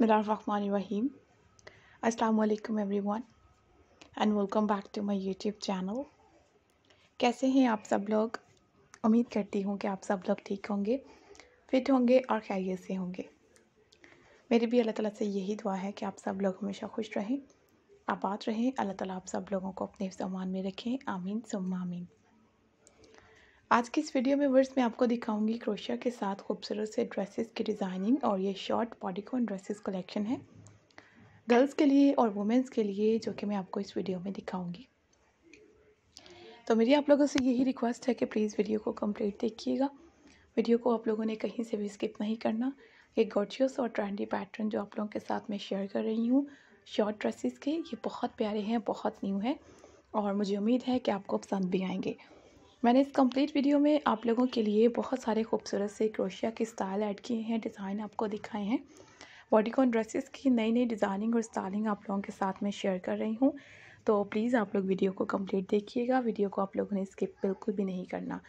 बिस्मिल्लाहिर्रहमानिर्रहीम अस्सलाम वालेकुम everyone and welcome back to my YouTube channel कैसे हैं आप सब लोग उम्मीद करती हूँ कि आप सब लोग ठीक होंगे फिट होंगे और खैरियत से होंगे मेरी भी अल्लाह ताला से यही दुआ है कि आप सब लोग हमेशा खुश रहें आबाद रहें अल्लाह ताला आप सब लोगों को अपने सामान में रखें आमीन सुम आमीन आज की इस वीडियो में वर्ड्स में आपको दिखाऊंगी क्रोशिया के साथ खूबसूरत से ड्रेसेस की डिज़ाइनिंग और ये शॉर्ट पॉडिकॉन ड्रेसेस कलेक्शन है गर्ल्स के लिए और वुमेंस के लिए जो कि मैं आपको इस वीडियो में दिखाऊंगी तो मेरी आप लोगों से यही रिक्वेस्ट है कि प्लीज़ वीडियो को कम्प्लीट देखिएगा वीडियो को आप लोगों ने कहीं से भी स्किप नहीं करना ये गॉर्जियस और ट्रेंडी पैटर्न जो आप लोगों के साथ मैं शेयर कर रही हूँ शॉर्ट ड्रेसेस के ये बहुत प्यारे हैं बहुत न्यू हैं और मुझे उम्मीद है कि आपको पसंद भी आएंगे मैंने इस कंप्लीट वीडियो में आप लोगों के लिए बहुत सारे खूबसूरत से क्रोशिया के स्टाइल ऐड किए हैं डिज़ाइन आपको दिखाए हैं बॉडीकॉन ड्रेसेस की नई नई डिज़ाइनिंग और स्टाइलिंग आप लोगों के साथ में शेयर कर रही हूँ तो प्लीज़ आप लोग वीडियो को कंप्लीट देखिएगा वीडियो को आप लोगों ने स्किप बिल्कुल भी नहीं करना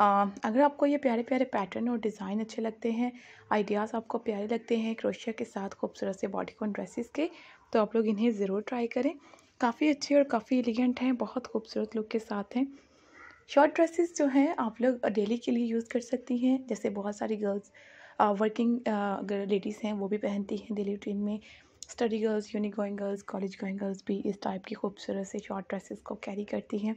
आ, अगर आपको ये प्यारे प्यारे पैटर्न और डिज़ाइन अच्छे लगते हैं आइडियाज़ आपको प्यारे लगते हैं क्रोशिया के साथ खूबसूरत से बॉडीकॉन ड्रेसेस के तो आप लोग इन्हें ज़रूर ट्राई करें काफ़ी अच्छे और काफ़ी एलिगेंट हैं बहुत खूबसूरत लुक के साथ हैं शॉर्ट ड्रेसेस जो हैं आप लोग डेली के लिए यूज़ कर सकती हैं जैसे बहुत सारी गर्ल्स वर्किंग लेडीज़ हैं वो भी पहनती हैं डेली रूटीन में study girls unique going girls college going girls भी इस टाइप की खूबसूरत से शॉर्ट ड्रेसेस को कैरी करती हैं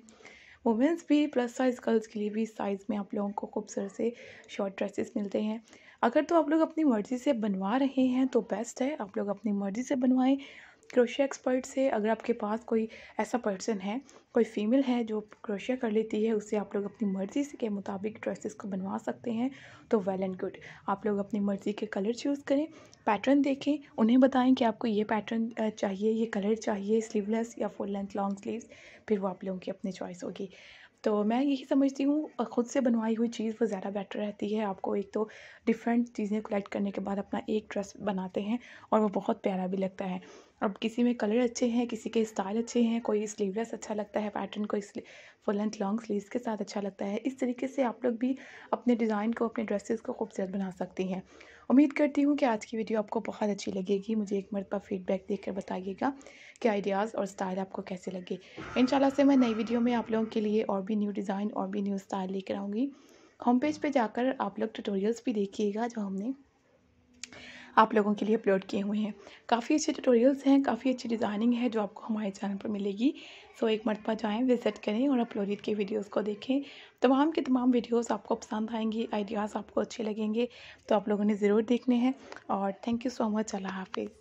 वुमेंस भी प्लस साइज़ गर्ल्स के लिए भी साइज़ में आप लोगों को खूबसूरत से शॉर्ट ड्रेसेस मिलते हैं अगर तो आप लोग अपनी मर्ज़ी से बनवा रहे हैं तो बेस्ट है आप लोग अपनी मर्ज़ी से बनवाएं क्रोशिया एक्सपर्ट से अगर आपके पास कोई ऐसा पर्सन है कोई फीमेल है जो क्रोशिया कर लेती है उसे आप लोग अपनी मर्ज़ी के मुताबिक ड्रेसेस को बनवा सकते हैं तो वेल एंड गुड आप लोग अपनी मर्ज़ी के कलर चूज़ करें पैटर्न देखें उन्हें बताएं कि आपको ये पैटर्न चाहिए ये कलर चाहिए स्लीवलेस या फुल लेंथ लॉन्ग स्लीव्स फिर वो आप लोगों की अपनी चॉइस होगी तो मैं यही समझती हूँ ख़ुद से बनवाई हुई चीज़ वो ज़्यादा बेटर रहती है आपको एक तो डिफरेंट चीज़ें कलेक्ट करने के बाद अपना एक ड्रेस बनाते हैं और वो बहुत प्यारा भी लगता है अब किसी में कलर अच्छे हैं किसी के स्टाइल अच्छे हैं कोई स्लीवलेस अच्छा लगता है पैटर्न कोई फुल एंड लॉन्ग स्लीव के साथ अच्छा लगता है इस तरीके से आप लोग भी अपने डिज़ाइन को अपने ड्रेसेस को खूबसूरत बना सकती हैं उम्मीद करती हूँ कि आज की वीडियो आपको बहुत अच्छी लगेगी मुझे एक मरतबा फीडबैक देकर बताइएगा कि आइडियाज़ और स्टाइल आपको कैसे लगे इन से मैं नई वीडियो में आप लोगों के लिए और भी भी न्यू डिज़ाइन और भी न्यू स्टाइल लेकर आऊँगी होम पेज पे जाकर आप लोग ट्यूटोरियल्स भी देखिएगा जो हमने आप लोगों के लिए अपलोड किए हुए हैं काफ़ी अच्छे ट्यूटोरियल्स हैं काफ़ी अच्छी डिज़ाइनिंग है जो आपको हमारे चैनल पर मिलेगी सो एक मरतबा जाएँ विज़िट करें और अपलोडित के वीडियोस को देखें तमाम के तमाम वीडियोस आपको पसंद आएंगी आइडियाज़ आपको अच्छे लगेंगे तो आप लोगों ने ज़रूर देखने हैं और थैंक यू सो मच अल्लाह हाफिज़